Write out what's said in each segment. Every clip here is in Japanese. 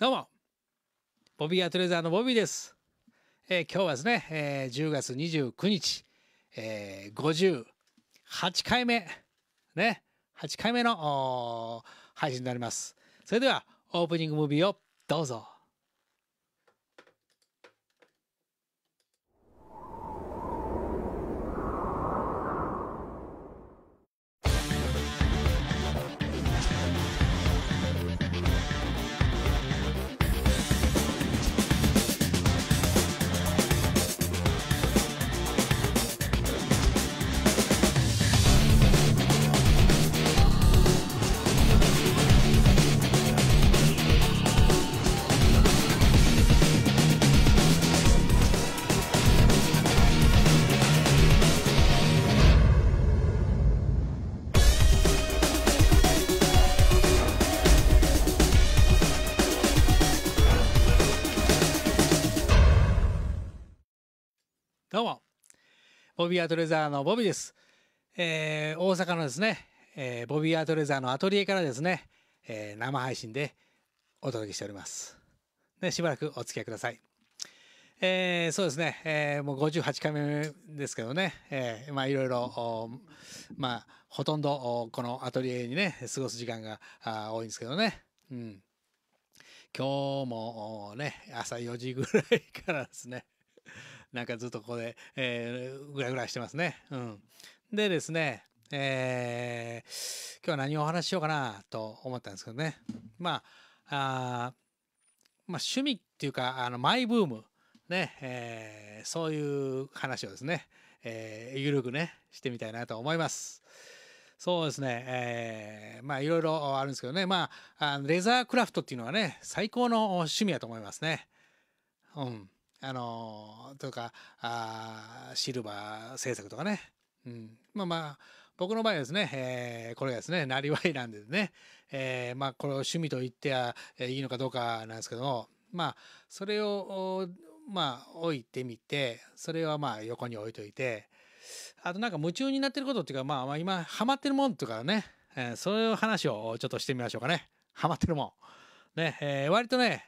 どうも、ボビーアトレーザーのボビーです。えー、今日はですね、えー、10月29日、えー、58回目、ね、8回目の配信になります。それでは、オープニングムービーをどうぞ。ボビーアトレザーのボビーです。えー、大阪のですね、えー、ボビーアトレザーのアトリエからですね、えー、生配信でお届けしております。ね、しばらくお付き合いください。えー、そうですね、えー、もう58回目ですけどね、えー、まあいろいろ、まあほとんどこのアトリエにね、過ごす時間が多いんですけどね。うん。今日もね、朝4時ぐらいからですね、なんかずっとここで、えー、ぐらぐらしてますね。うん。でですね、えー、今日は何をお話ししようかなと思ったんですけどね。まあ、あまあ、趣味っていうか、あの、マイブーム、ね、えー、そういう話をですね、えー、ゆるくね、してみたいなと思います。そうですね、えー、まあいろいろあるんですけどね、まあ、レザークラフトっていうのはね、最高の趣味やと思いますね。うん。あの、というか、あシルバー制作とかね。うん。まあまあ、僕の場合はですね、えー、これがですね、なりわいなんでね、えー、まあ、これを趣味と言ってはいいのかどうかなんですけども、まあ、それを、まあ、置いてみて、それはまあ、横に置いといて、あとなんか夢中になってることっていうか、まあ、今、ハマってるもんとかね、えー、そういう話をちょっとしてみましょうかね。ハマってるもん。ね、えー、割とね、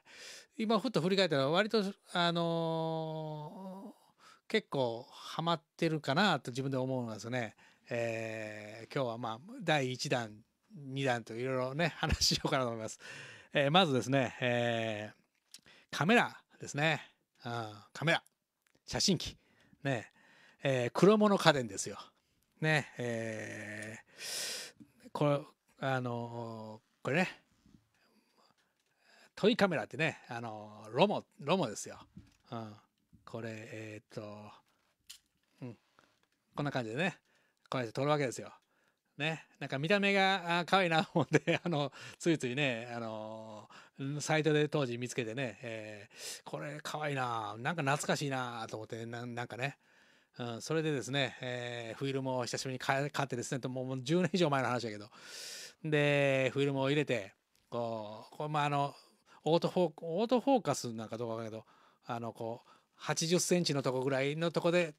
今ふっと振り返ったら割とあのー、結構ハマってるかなと自分で思うんですね。えー、今日はまあ第1弾2弾といろいろね 話しようかなと思います。えー、まずですね、えー、カメラですね、うん、カメラ写真機ね、えー、黒物家電ですよ。ねえー、これあのー、これねトイカメラってね、あの、ロモ、ロモですよ。うん。これ、えー、っと、うん。こんな感じでね、こうやって撮るわけですよ。ね、なんか見た目が可愛いな思って あの、ついついね、あの、サイトで当時見つけてね、えー、これ可愛いな、なんか懐かしいなと思ってな、なんかね、うん、それでですね、えー、フィルムを久しぶりに買ってですね、もう10年以上前の話だけど、で、フィルムを入れて、こう、これああの、オートフォーオートフォーカスなんかどうかわかんないけどあのこう80センチのとこぐらいのとこで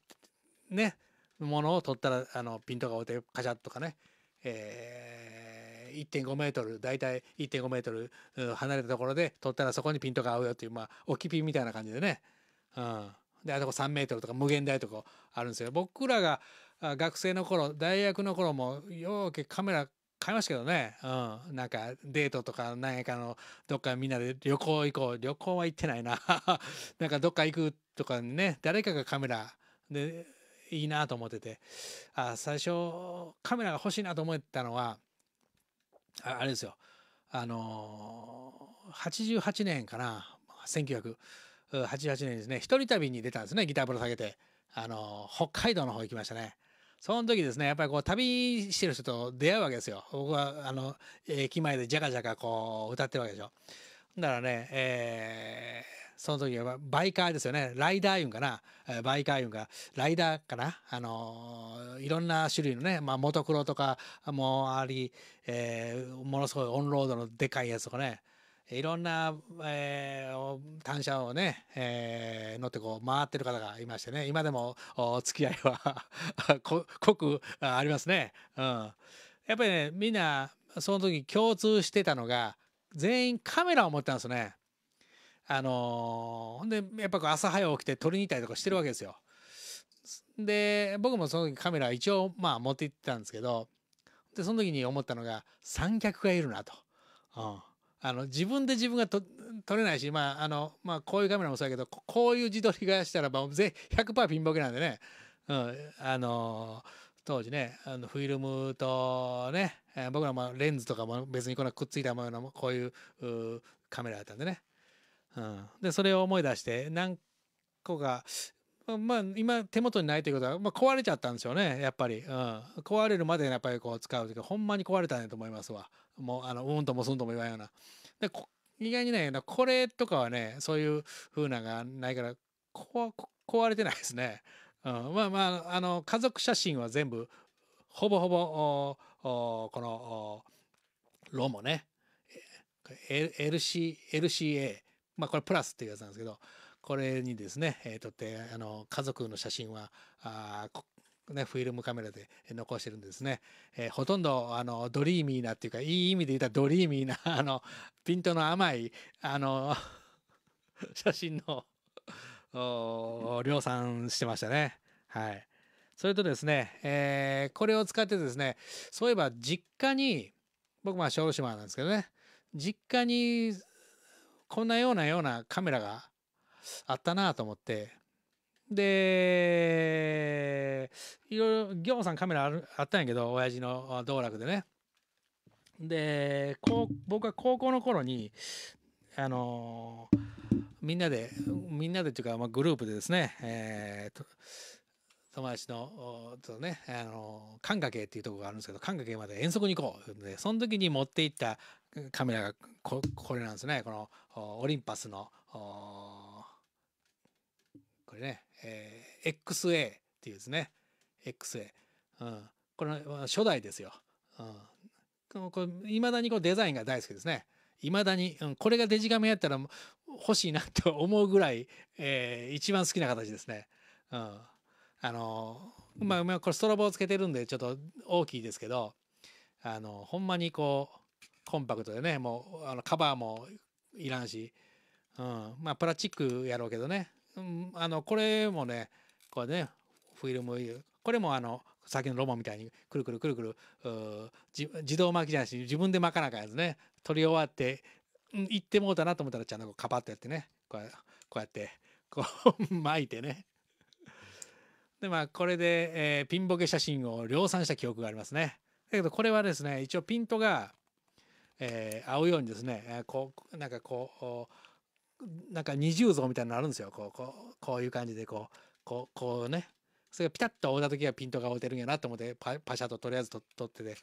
ねものを取ったらあのピントが置いてカチャッとかね、えー、1.5メートル大体1.5メートル離れたところで取ったらそこにピントが合うよっていうまあ置きピンみたいな感じでね、うん、であとこ3メートルとか無限大とかあるんですよ。僕らが学生の頃大学の頃もようけカメラ買いましたけどね。うん。なんか、デートとか、何やかの、どっかみんなで旅行行こう。旅行は行ってないな。なんか、どっか行くとかね、誰かがカメラで、いいなと思ってて。あ、最初、カメラが欲しいなと思ったのは、あれですよ。あのー、88年かな。1988年ですね。一人旅に出たんですね。ギターぶら下げて。あのー、北海道の方行きましたね。その時ですね、やっぱりこう旅してる人と出会うわけですよ。僕はあの、駅前でジャカジャカこう歌ってるわけでしょ。だからね、えー、その時はバイカーですよね。ライダーいうんかな。バイカーいうんか。ライダーかな。あのー、いろんな種類のね、まあ、モトクロとかもあり、えー、ものすごいオンロードのでかいやつとかね。いろんな、えー、単車をね、えー、乗ってこう回ってる方がいましてね今でもお付き合いは 濃くありますね、うん、やっぱりねみんなその時共通してたのが全員カメラを持ってたんですねあのほんでやっぱ朝早起きて撮りに行ったりとかしてるわけですよで僕もその時カメラ一応まあ持って行ってたんですけどでその時に思ったのが三脚がいるなと、うん、あの自分で自分がと撮れないし、まああのまあ、こういうカメラもそうやけどこういう自撮りがしたらば100%ピンボケなんでね、うん、あの当時ねあのフィルムとね、えー、僕らもレンズとかも別にこんなくっついたものこういうカメラだったんでね、うん、でそれを思い出して何個かまあ、今手元にないということは、まあ、壊れちゃったんですよねやっぱり、うん、壊れるまでやっぱりこう使う時ほんまに壊れたねと思いますわもうあのうんともすんとも言わんようなで意外にねこれとかはねそういう風ながないから壊れてないですね、うん、まあまああの家族写真は全部ほぼほぼこのロもね LC LCA まあこれプラスっていうやつなんですけどこれにですね、えー、撮ってあの家族の写真はあね、フィルムカメラで残してるんですね。えー、ほとんどあのドリーミーなっていうか、いい意味で言ったドリーミーな、あの、ピントの甘い、あの、写真の量産してましたね。はい。それとですね、えー、これを使ってですね、そういえば実家に、僕まあ小島なんですけどね、実家にこんなようなようなカメラがあったなと思って。で、いろいろ、行さんカメラあるあったんやけど、親父の道楽でね。で、こう僕は高校の頃に、あのみんなで、みんなでっていうか、まあ、グループでですね、えーと、友達の、とね、あの、神掛っていうとこがあるんですけど、神掛まで遠足に行こう。で、その時に持って行ったカメラがこ、これなんですね。この、オリンパスの、これね、えー、XA っていうですね XA、うん、これ初代ですよ、い、う、ま、ん、だにこデザインが大好きですねいまだに、うん、これがデジカメやったら欲しいなと思うぐらい、えー、一番好きな形ですね、うん、あのー、まあ、まあ、これストロボをつけてるんでちょっと大きいですけどあのー、ほんまにこうコンパクトでねもうあのカバーもいらんし、うん、まあプラスチックやろうけどねうん、あのこれもねこれねフィルムこれもあの先のロマンみたいにくるくるくるくる自動巻きじゃないし自分で巻かなきゃやつね取り終わって行ってもうたなと思ったらちゃんとカパッとやってねこうこうやってこう 巻いてねでまあこれで、えー、ピンボケ写真を量産した記憶がありますねだけどこれはですね一応ピントが、えー、合うようにですねこうなんかこうなんか二重像みたいなるんですよこうこうこういう感じでこうこうこうねそれがピタッと合うた時はピントが合うてるんやなと思ってパパシャととりあえずと撮ってて、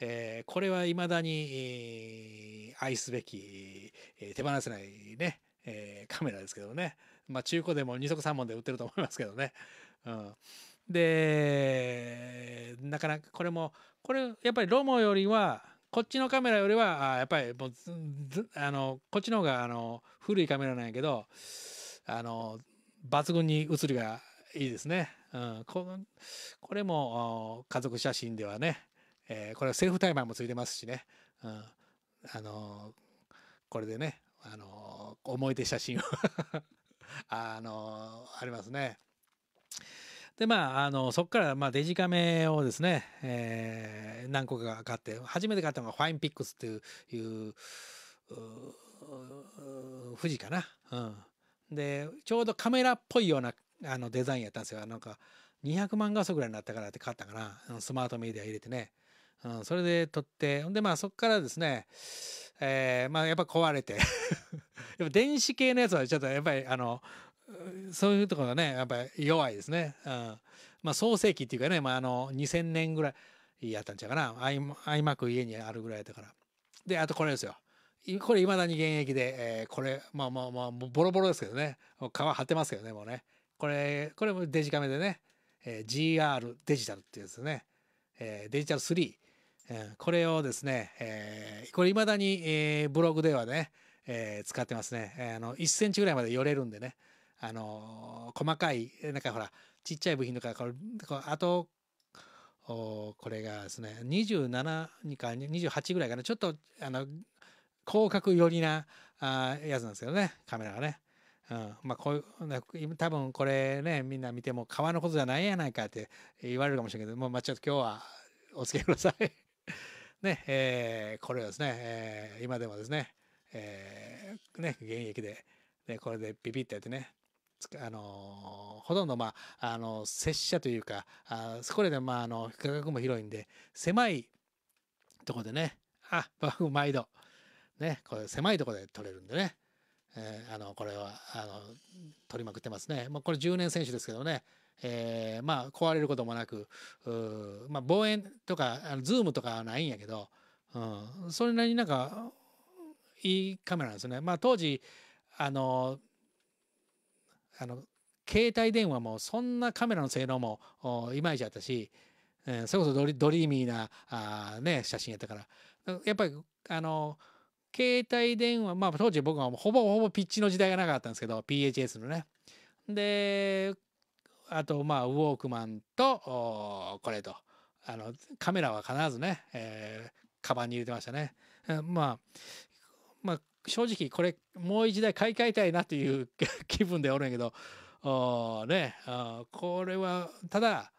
えー、これはいまだに、えー、愛すべき、えー、手放せないね、えー、カメラですけどねまあ中古でも二足三本で売ってると思いますけどね、うん、でなかなかこれもこれやっぱりロモよりはこっちのカメラよりはやっぱりもうあのこっちの方があの古いカメラなんやけどあの抜群に写りがいいですね、うん、ここれも家族写真ではね、えー、これはセルフタイマーもついてますしね、うん、あのこれでね、あの思い出写真は、あのありますね。で、まあ、あの、そこから、まあ、デジカメをですね、えー、何個か買って、初めて買ったのがファインピックスっていう、いう富士かな。うん。で、ちょうどカメラっぽいような、あの、デザインやったんですよ。なんか、200万画素ぐらいになったからって買ったかな。スマートメディア入れてね。うん、それで撮って、で、まあ、そこからですね、えー、まあ、やっぱ壊れて やっぱ電子系のやつはちょっと、やっぱり、あの、そういうところがね、やっぱり弱いですね。うん。まあ、創世記っていうかね、まあ、あの、2000年ぐらいやったんちゃうかな。iMac 家にあるぐらいだから。で、あとこれですよ。これ、いまだに現役で、えー、これ、まあまあまあ、ボロボロですけどね。皮張ってますけどね、もうね。これ、これもデジカメでね、えー、GR デジタルっていうですね、えー、デジタル3。うん、これをですね、えー、これいまだに、えー、ブログではね、えー、使ってますね、えー、あの1センチぐらいまで寄れるんでね、あの細かいなんかほらちっちゃい部品とかこれあとこれがですね27にか28ぐらいかなちょっとあの広角寄りなあやつなんですけどねカメラがね。うん、まあこういう多分これねみんな見ても川のことじゃないやないかって言われるかもしれないけどもうまあちょっと今日はお付き合いください ねえー、これをですね、えー、今でもですね,、えー、ね現役ででこれでビビってやってねあのほとんど、まあ、あの拙者というかあそこで、まあ、あの価格も広いんで狭いとこでねあバフ毎度ねこれ狭いとこで取れるんでね、えー、あのこれはあの取りまくってますね、まあ、これ10年選手ですけどねえー、まあ壊れることもなく、まあ、望遠とかあのズームとかはないんやけど、うん、それなりになんかいいカメラなんですよね。まあ、当時あのあの携帯電話もそんなカメラの性能もいまいちだったし、えー、それこそドリドリーミーなあ、ね、写真やったからやっぱりあの携帯電話まあ当時僕はほぼほぼピッチの時代がなかったんですけど PHS のねであとまあウォークマンとこれとあのカメラは必ずね、えー、カバンに入れてましたね、えー、まあまあ正直これもう一台買い替えたいなという 気分でおるんやけどねこれはただ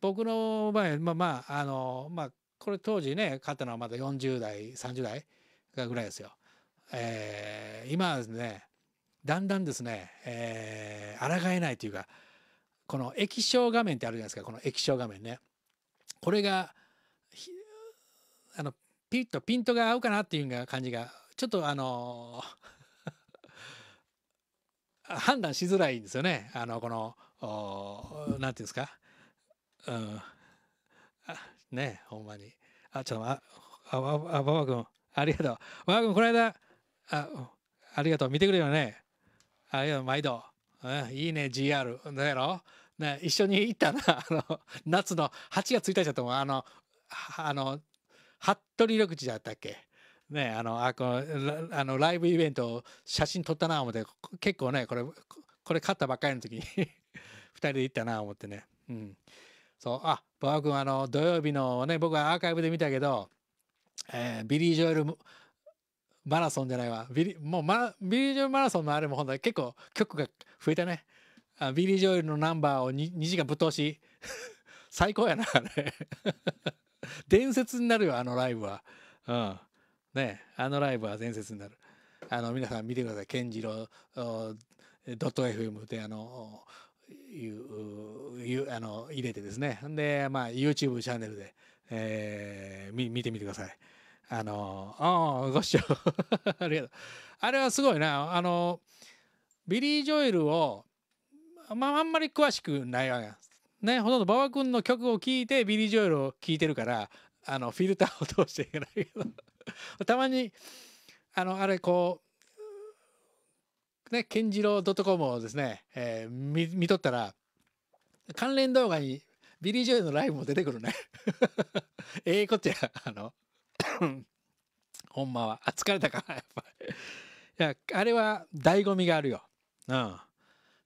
僕の場合まあまああのまあこれ当時ね買ったのはまだ40代30代ぐらいですよ。え今はですねだんだんですね、えら抗えないというかこの液晶画面ってあるじゃないですかこの液晶画面ねこれがあのピッとピントが合うかなっていう感じがちょっとあの 判断しづらいんですよね。あの、この、何て言うんですか。うん。ねほんまに。あ、ちょっと、あ、あ、馬場君、ありがとう。馬場君、この間、あ、ありがとう。見てくれよね。ありがとう、毎度。うん、いいね、GR。だやろね、一緒に行ったな、あの、夏の8月1日だと思う。あの、あの、服部緑地だったっけねあのあこのあのライブイベント写真撮ったな思って結構ねこれこれ勝ったばっかりの時に2 人で行ったな思ってねうんそうあ馬場君あの土曜日のね僕はアーカイブで見たけど、えー、ビリー・ジョエルマラソンじゃないわビリもうマビリー・ジョエルマラソンのあれも本当と、結構曲が増えたねあビリー・ジョエルのナンバーを 2, 2時間ぶっ通し 最高やなあれ 伝説になるよあのライブはうんねあのライブは伝説になるあの皆さん見てください健次郎ドット .fm であのいうあの入れてですねで、まあ、YouTube チャンネルで、えー、見てみてくださいあのああご視聴 ありがとうあれはすごいなあのビリー・ジョエルを、まあ、あんまり詳しくないわけですねほとんど馬場君の曲を聴いてビリー・ジョエルを聴いてるからあのフィルターを通していけないけど たまに、あの、あれ、こう、ね、健次郎ドッ .com をですね、えー、見、見とったら、関連動画にビリー・ジョイのライブも出てくるね。ええこっちゃ、あの、ほんまは。あ、疲れたか、やっぱり。いや、あれは醍醐味があるよ。うん。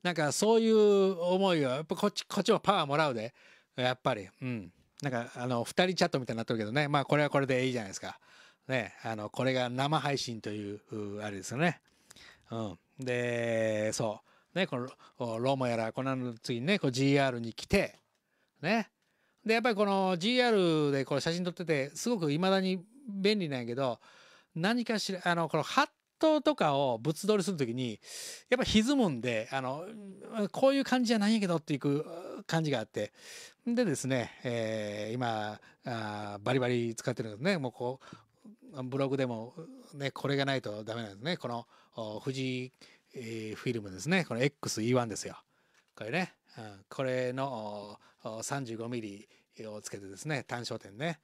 なんかそういう思いを、やっぱこっち、こっちもパワーもらうで。やっぱり。うん。なんか、あの、二人チャットみたいになってるけどね。まあ、これはこれでいいじゃないですか。ね、あの、これが生配信という、あれですよね。うん。で、そう。ね、このローマやら、この次にね、こう GR に来て、ね。で、やっぱりこの GR でこう写真撮ってて、すごく未だに便利なんやけど、何かしら、あの、このハットとかを物撮りするときに、やっぱ歪むんで、あの、こういう感じじゃないんやけどっていう感じがあって。でですね、えー、今あ、バリバリ使ってるんですね。もうこう、ブログでも、ね、これがないとダメなんですね。この富士、えー、フィルムですね。この XE1 ですよ。これね。うん、これの 35mm をつけてですね、単焦点ね。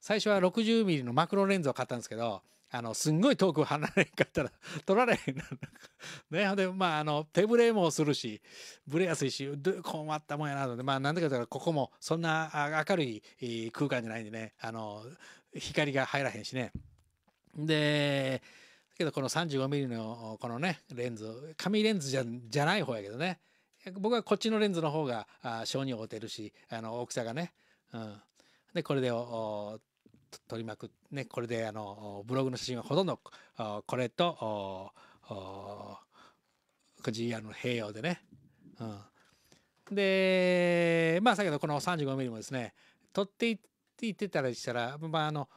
最初は 60mm のマクロレンズを買ったんですけど、あの、すんごい遠く離れへんかったら撮 られへんんね。で、まあ、あの、手ブレもするし、ブレやすいし、困ったもんやなので、まあ、なんでかというと、ここもそんな明るい空間じゃないんでね、あの、光が入らへんしね。でけどこの 35mm のこのねレンズ紙レンズじゃじゃない方やけどね僕はこっちのレンズの方が小に合うてるしあの大きさがね、うん、でこれでお撮りまくねこれであのブログの写真はほとんどこれとおっあの併用でね、うん、でまあ先ほどこの 35mm もですね撮っていって言ってたりしたら、まあ、あの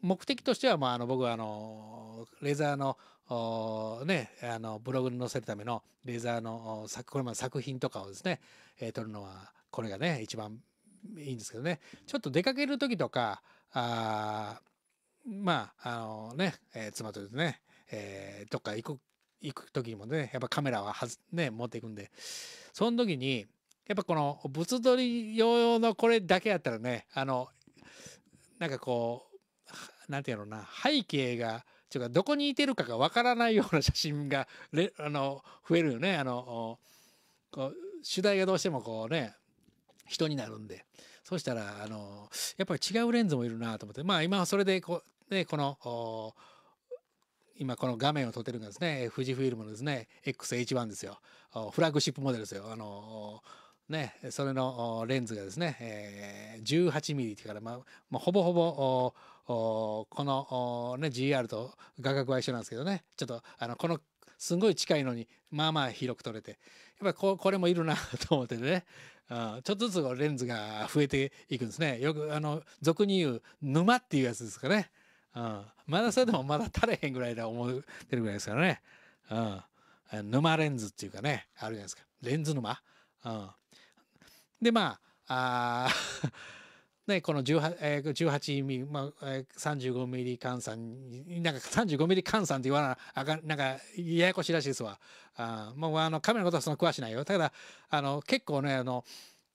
目的としては、まあ、あの僕はあのレーザーのね、あのブログに載せるためのレーザーの作これま作品とかをですね、えー、撮るのはこれがね一番いいんですけどねちょっと出かける時とかあまああのね、えー、妻とですね、えー、どっか行く行く時にもねやっぱカメラははず、ね、持っていくんでその時にやっぱこの物撮り用のこれだけやったらねあのなんかこうなんていうのな背景がちょっとどこにいてるかがわからないような写真がれあの増えるよねあのこう主題がどうしてもこうね人になるんでそうしたらあのやっぱり違うレンズもいるなと思ってまあ今はそれでこう、ね、この今この画面を撮ってるんですね富士フイルムのですね x h 1ですよフラッグシップモデルですよあのーね、それのレンズがですね、えー、18mm ってから、まあ、まあ、ほぼほぼこの、ね、GR と画角は一緒なんですけどねちょっとあのこのすごい近いのにまあまあ広く撮れてやっぱここれもいるなと思ってね、うん、ちょっとずつレンズが増えていくんですねよくあの俗に言う沼っていうやつですかね、うん、まだそれでもまだ垂れへんぐらいだ思ってるぐらいですからね、うん、沼レンズっていうかねあるじゃないですかレンズ沼、うんでまああ、ね、この 18,、えー、18ミリ、まあ、えー、35ミリ換算、なんか35ミリ換算って言わなあかなんか、ややこしいらしいですわ。あもう、あの、カメラのことはそんな詳しないよ。ただ、あの、結構ね、あの、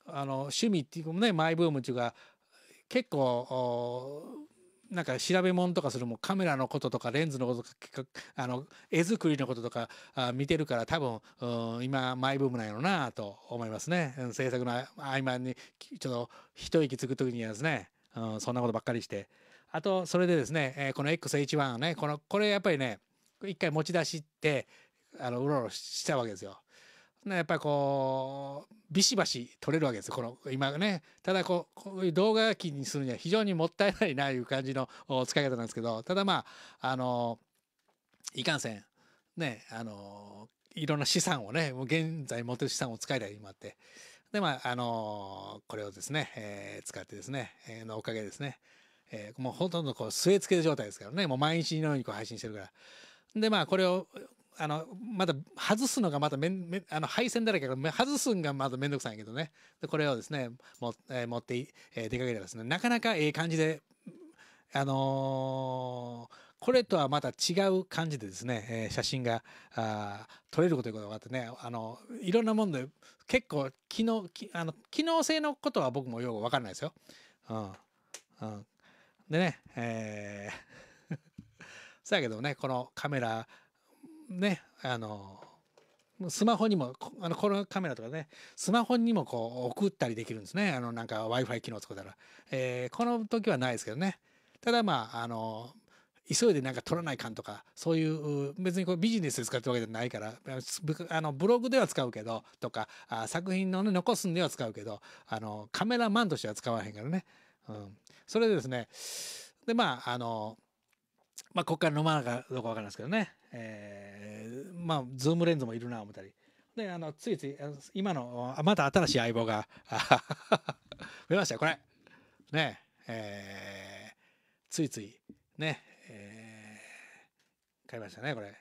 あの趣味っていうね、マイブームっていうか、結構、なんか調べ物とかするもカメラのこととかレンズのこととかあの絵作りのこととかあ見てるから多分、うん、今マイブームなんやろうなと思いますね、うん、制作の合間にちょっと一息つく時にはですね、うん、そんなことばっかりしてあとそれでですね、えー、この XH1 はねこのこれやっぱりね一回持ち出してあのうろうろしちゃうわけですよ。やっぱりこうビシバシ撮れるわけですこの今ねただこうこういう動画機にするには非常にもったいないないう感じの使い方なんですけどただまああのいかんせんねあのいろんな資産をねもう現在持ってる資産を使いたい今って。でまああのこれをですね、えー、使ってですね、えー、のおかげですね、えー、もうほとんどこう据え付け状態ですからねもう毎日のようにこう配信してるからでまあこれをあのまだ外すのがまだめんめあの配線だらけから外すんがまだ面倒くさいけどねでこれをですねも、えー、持って、えー、出かけたらですねなかなかええ感じであのーこれとはまた違う感じでですね、えー、写真があ撮れることが分かってねあのいろんなもんで結構機能あの機能性のことは僕もよく分かんないですよ。うんうん、でね、えー、そ やけどねこのカメラねあのスマホにもあのこのカメラとかねスマホにもこう送ったりできるんですねあのなんか w i f i 機能とか。たら、えー、この時はないですけどねただまああの急いでなんか取らないかんとかそういう別にこうビジネスで使ってるわけじゃないからあのブログでは使うけどとかあ作品の、ね、残すんでは使うけどあのカメラマンとしては使わへんからね、うん、それでですねでまああのまあ、ここから飲まなかどうかわからないですけどね、えー、まあ、ズームレンズもいるな思ったり。で、あの、ついつい、今の、また新しい相棒が、増えましたよ、これ。ね、えー、ついつい、ね、えー、買いましたね、これ。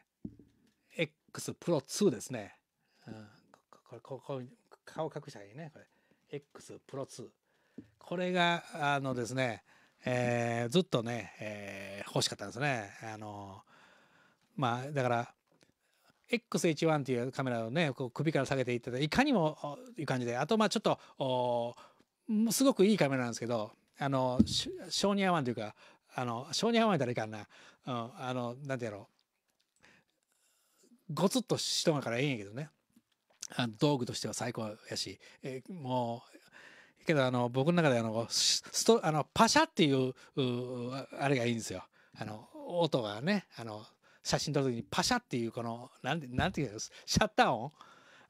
X Pro 2ですね。うん、これ、ここ、顔隠したらいいね、これ。X Pro 2。これが、あのですね、えー、ずっとね、えー、欲しかったんですね。あのまあだから X1 っていうカメラをねこう首から下げていっていかにもいう感じであとまあちょっとすごくいいカメラなんですけどあの小児ワンというかあの小児ワンやったらいかんな、うん、あのなんてやろうごつっとしとんからええんやけどね道具としては最高やし、えー、もうけどあの僕の中であのストあのパシャっていうあれがいいんですよあの音がねあの写真撮る時にパシャっていうこのなんなんていうシャッター音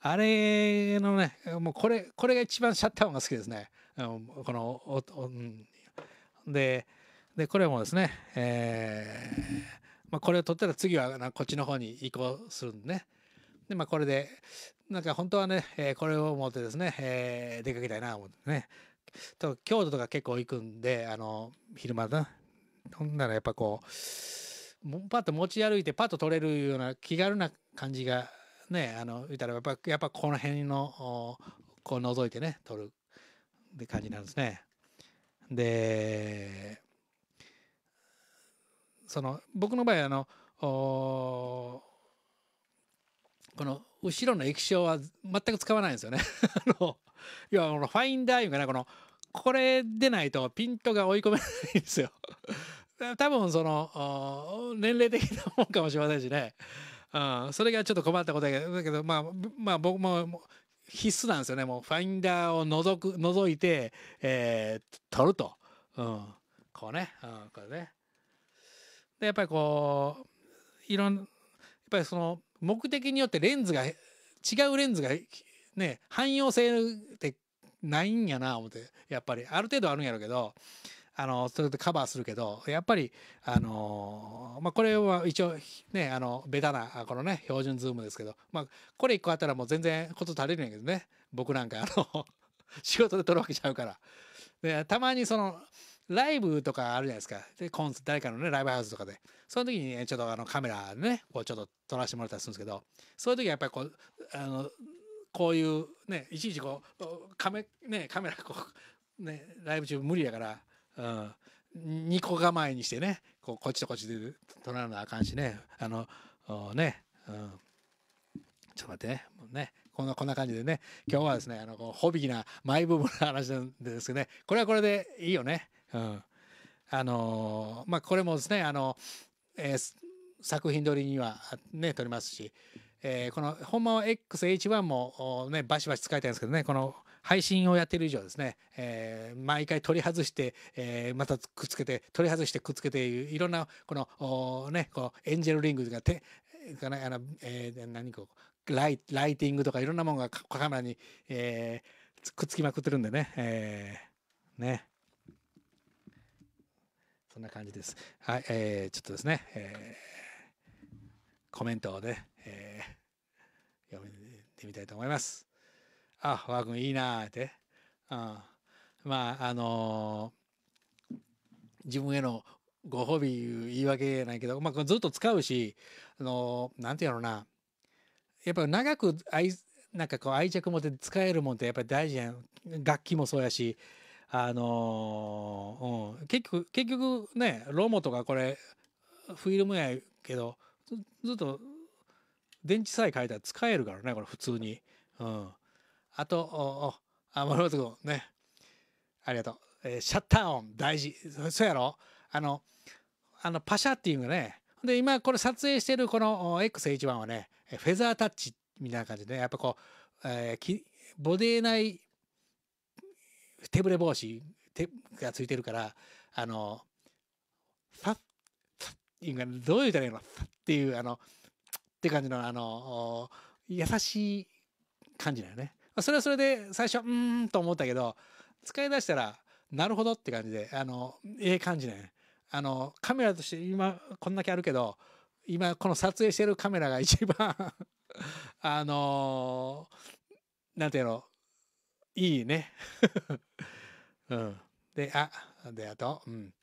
あれのねもうこれこれが一番シャッター音が好きですねこの音ででこれもですね、えーまあ、これを撮ったら次はこっちの方に移行するんでねで、まあこれで、なんか本当はね、えー、これを持ってですね、えー、出かけたいなと思ってね。と京都とか結構行くんで、あの、昼間だな。ほんならやっぱこう、パッと持ち歩いてパッと取れるような気軽な感じがねあの言ったらやっぱやっぱこの辺のこう覗いてね取るって感じなんですね。でその僕の場合あのおこの後ろの液晶は全く使わないんですよね あの要はこのファインダーいうかなこのこれでないとピントが追い込めないんですよ 多分その年齢的なもんかもしれませんしね、うん、それがちょっと困ったことだけどまあまあ僕も必須なんですよねもうファインダーを覗く覗いて、えー、撮ると、うん、こうね、うん、これねでやっぱりこういろんやっぱりその目的によってレンズが違うレンズがね汎用性ってないんやな思ってやっぱりある程度あるんやろうけどあのそれでカバーするけどやっぱりあのまあ、これは一応ねあのベタなこのね標準ズームですけど、まあ、これ1個あったらもう全然こと足りるんやけどね僕なんかあの 仕事で撮るわけちゃうから。でたまにそのライブとかあるじゃないですか。で、コンス、誰かのね、ライブハウスとかで。その時にちょっとあのカメラね、こうちょっと撮らせてもらったりするんですけど、そういう時はやっぱりこう、あの、こういうね、いちいちこう、カメ、ね、カメラこう、ね、ライブ中無理やから、うん、2個構えにしてね、こうこっちとこっちで撮らなあかんしね、あの、ね、うん、ちょっと待ってね、もうね、こんな、こんな感じでね、今日はですね、あの、こう、ホビーなマイブームの話なんですけどね、これはこれでいいよね。うん、あのまあこれもですねあの、えー、作品撮りにはね撮りますし、えー、このほんまは XH1 もねバシバシ使いたいんですけどねこの配信をやってる以上ですね、えー、毎回取り外して、えー、またくっつけて取り外してくっつけていろんなこのねこうエンジェルリングが手かなあの、えー、何こうライライティングとかいろんなものがカメラに、えー、くっつきまくってるんでね、えー、ねそんな感じです。はい、えー、ちょっとですね、えー、コメントをね、えー、読んでみたいと思います。あ、ワー君いいなーって。うん、まあ、あのー、自分へのご褒美言い訳ないけど、まあ、ずっと使うし、あのー、なんていうのな、やっぱ長く愛、なんかこう愛着持って使えるもんってやっぱり大事やん。楽器もそうやし、あのー、うん、結局結局ねロモとかこれフィルムやけどずっと電池さえ変えたら使えるからねこれ普通に、うん、あとおおあ丸本君ねありがとう、えー、シャッター音大事そやろあのあのパシャっていうねで今これ撮影してるこの XH1 はねフェザータッチみたいな感じで、ね、やっぱこう、えー、きボディ内手ぶれ防止手がついてるからあのさっどういうじゃないのっていうあのって感じのあの優しい感じだよね。それはそれで最初うんと思ったけど使い出したらなるほどって感じであのええ感じだね。あのカメラとして今こんだけあるけど今この撮影してるカメラが一番 あのー、なんていうのいいね。うん、で、あ、で、あと、うん。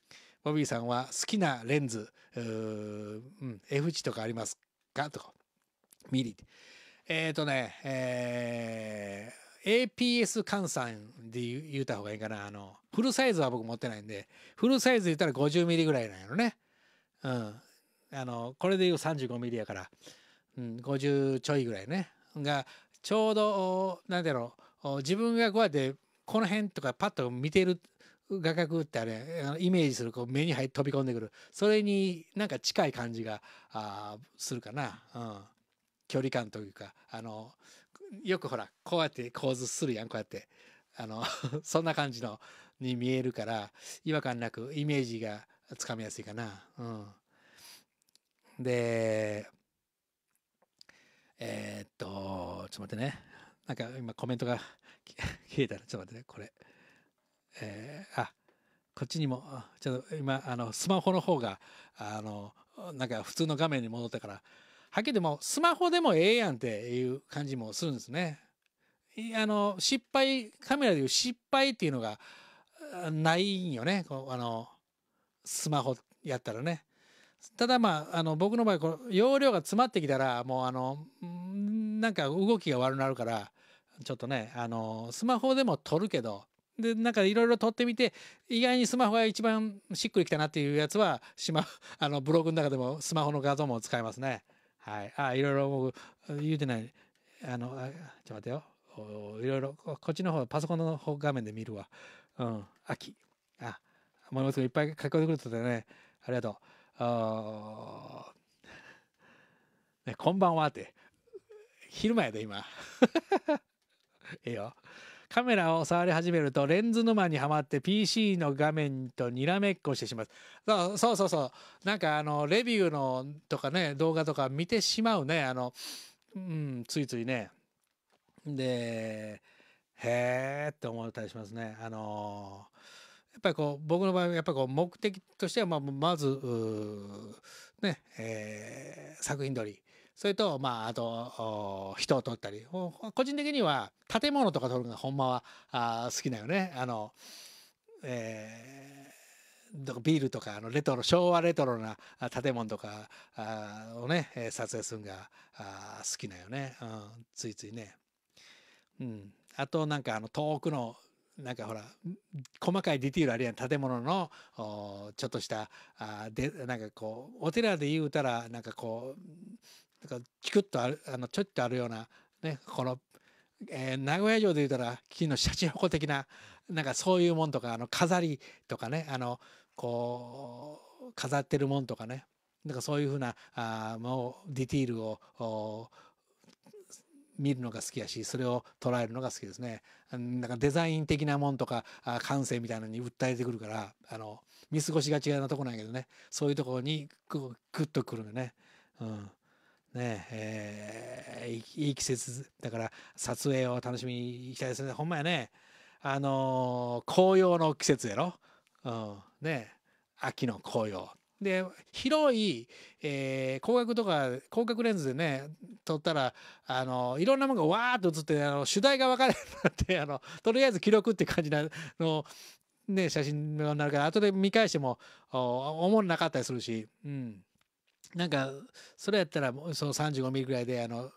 ボビーさんは好きなレンズ、うん、F 値とかありますかとか、ミリ。えっ、ー、とね、えー、APS 換算で言うた方がいいかな。あの、フルサイズは僕持ってないんで、フルサイズ言ったら50ミリぐらいなんやろね。うん。あの、これで言う35ミリやから、うん、50ちょいぐらいね。が、ちょうど、なんだろう、自分がこうやってこの辺とかパッと見てる画角ってあれイメージするこう目に入飛び込んでくるそれになんか近い感じがあするかな、うん、距離感というかあのよくほらこうやって構図するやんこうやってあの そんな感じのに見えるから違和感なくイメージがつかみやすいかな。うん、でえー、っとちょっと待ってね。なんか今コメントが消えたら、ちょっと待ってね、これ。えー、あ、こっちにも、ちょっと今、あの、スマホの方が、あの、なんか普通の画面に戻ったから、はっきりでも、スマホでもええやんっていう感じもするんですね。あの、失敗、カメラでいう失敗っていうのがないんよね。こうあの、スマホやったらね。ただまあ、あの、僕の場合、この容量が詰まってきたら、もうあの、なんか動きが悪くなるから、ちょっとね、あの、スマホでも撮るけど、で、なんかいろいろ撮ってみて、意外にスマホが一番しっくりきたなっていうやつは、しま、あの、ブログの中でもスマホの画像も使えますね。はい。あ、いろいろ僕、言うてない。あの、あちょっと待ってよ。いろいろ、こっちの方、パソコンの方画面で見るわ。うん。秋。あ、森本君いっぱい書き込んでくれてね。ありがとう。あね、こんばんはって。昼前やで、今。えよ。カメラを触り始めるとレンズ沼にはまって PC の画面とにらめっこしてしまう。そうそうそうそう。なんかあの、レビューのとかね、動画とか見てしまうね。あの、うん、ついついね。で、へーって思ったりしますね。あのやっぱりこう僕の場合はやっぱこう目的としてはままずねえー、作品撮りそれと、まあ、あと、人を撮ったり。個人的には、建物とか撮るのがほんまはあ好きだよね。あの、えー、ビールとか、あの、レトロ、昭和レトロな建物とかをね、撮影するのが好きだよね、うん。ついついね。うん。あと、なんか、あの、遠くの、なんかほら、細かいディティールあるやん、建物の、ちょっとした、あで、なんかこう、お寺で言うたら、なんかこう、だからチクッとあるあのちょっとあるような、ね、この、えー、名古屋城で言うたら木のシャチホコ的ななんかそういうもんとかあの飾りとかねあのこう飾ってるもんとかねなんかそういうふうなあもうディティールをお見るのが好きやしそれを捉えるのが好きですねなんかデザイン的なもんとかあ感性みたいなのに訴えてくるからあの見過ごしがちなとこなんやけどねそういうところにグッとくるのね、うん、ねえー、いい季節だから撮影を楽しみに行きたいですねほんまやねあのー、紅葉の季節やろ、うん、ね秋の紅葉で広い、えー、広角とか広角レンズでね撮ったらあのいろんなものがわーっと映ってあの主題が分かれるなってあのとりあえず記録って感じなの、ね、写真になるから後で見返してもおもんなかったりするし。うんなんかそれやったらその 35mm ぐらいであの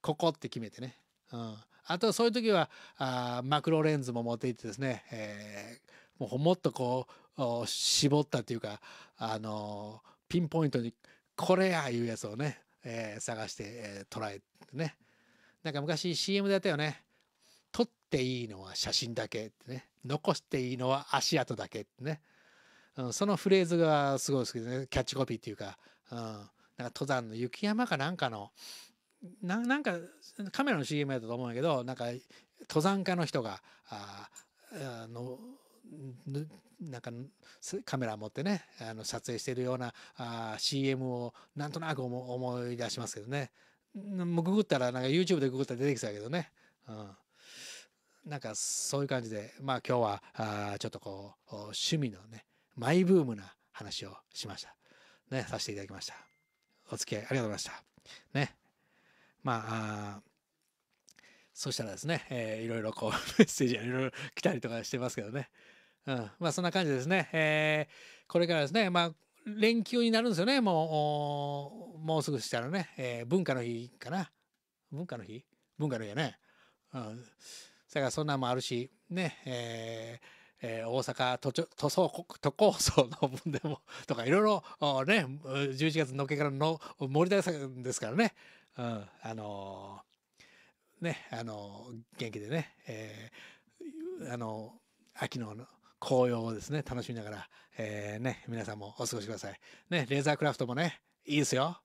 ここって決めてね、うん、あとそういう時はあマクロレンズも持っていってですね、えー、もうもっとこう絞ったっていうか、あのー、ピンポイントにこれやいうやつをね、えー、探して、えー、捉えてねなんか昔 CM でやったよね撮っていいのは写真だけってね残していいのは足跡だけってね、うん、そのフレーズがすごい好きでねキャッチコピーっていうかうん、なんか登山の雪山かなんかのななんかカメラの CM やったと思うんやけどなんか登山家の人がああのなんかカメラ持ってねあの撮影してるようなあ CM をなんとなく思い出しますけどねもうググったらなんか YouTube でググったら出てきたけどね、うん、なんかそういう感じでまあ今日はあちょっとこう趣味のねマイブームな話をしました。ね、させていただきました。お付き合いありがとうございました。ね。まあ、あそしたらですね、えー、いろいろこう、メッセージがいろいろ来たりとかしてますけどね。うん。まあ、そんな感じですね。えー、これからですね、まあ、連休になるんですよね、もう、もうすぐしたらね、えー、文化の日かな。文化の日文化の日やね。うん。だからそんなんもあるし、ね、えーえー、大阪都都層都構想の分でも とかいろいろね11月のけからの盛りだくさんですからね、うん、あのー、ねあのー、元気でね、えー、あの秋の紅葉をですね楽しみながら、えね、皆さんもお過ごしください。ね、レーザークラフトもねいいですよ。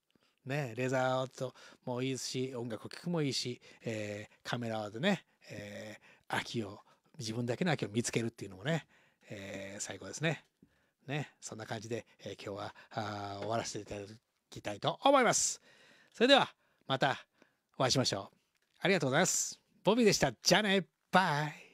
ね、レーザーともいいですし音楽を聴くもいいし、えカメラでね、え秋を自分だけの秋を見つけるっていうのもね、えー、最高ですね。ね、そんな感じで、えー、今日はあ終わらせていただきたいと思います。それではまたお会いしましょう。ありがとうございます。ボビーでした。じゃあね。バイ。